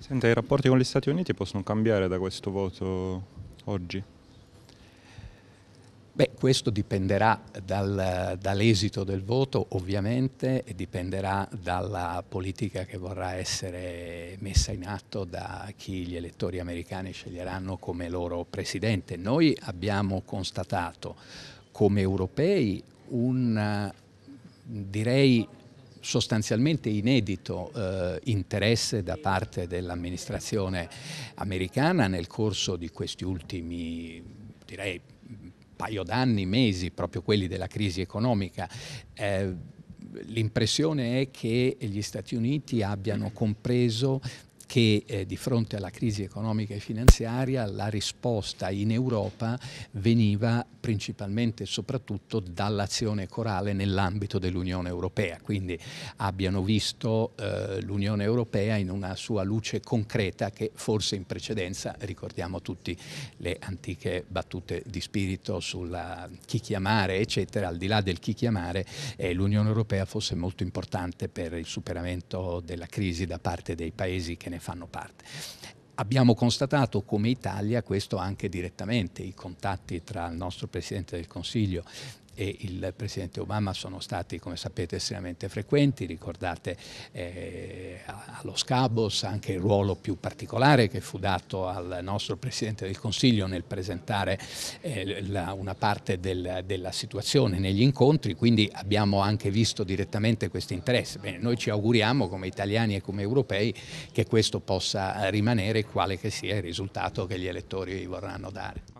Senta, i rapporti con gli Stati Uniti possono cambiare da questo voto oggi? Beh, questo dipenderà dal, dall'esito del voto ovviamente e dipenderà dalla politica che vorrà essere messa in atto da chi gli elettori americani sceglieranno come loro presidente. Noi abbiamo constatato come europei un, direi, sostanzialmente inedito eh, interesse da parte dell'amministrazione americana nel corso di questi ultimi, direi, paio d'anni, mesi, proprio quelli della crisi economica. Eh, l'impressione è che gli Stati Uniti abbiano compreso che eh, di fronte alla crisi economica e finanziaria la risposta in Europa veniva principalmente e soprattutto dall'azione corale nell'ambito dell'Unione Europea, quindi abbiano visto eh, l'Unione Europea in una sua luce concreta che forse in precedenza, ricordiamo tutti le antiche battute di spirito sulla chi chiamare, eccetera, al di là del chi chiamare, eh, l'Unione Europea fosse molto importante per il superamento della crisi da parte dei paesi che ne fanno parte. Abbiamo constatato come Italia questo anche direttamente, i contatti tra il nostro Presidente del Consiglio e il Presidente Obama sono stati, come sapete, estremamente frequenti. Ricordate eh, allo Scabos anche il ruolo più particolare che fu dato al nostro Presidente del Consiglio nel presentare eh, la, una parte del, della situazione negli incontri, quindi abbiamo anche visto direttamente questo interesse. Bene, noi ci auguriamo come italiani e come europei che questo possa rimanere quale che sia il risultato che gli elettori vorranno dare.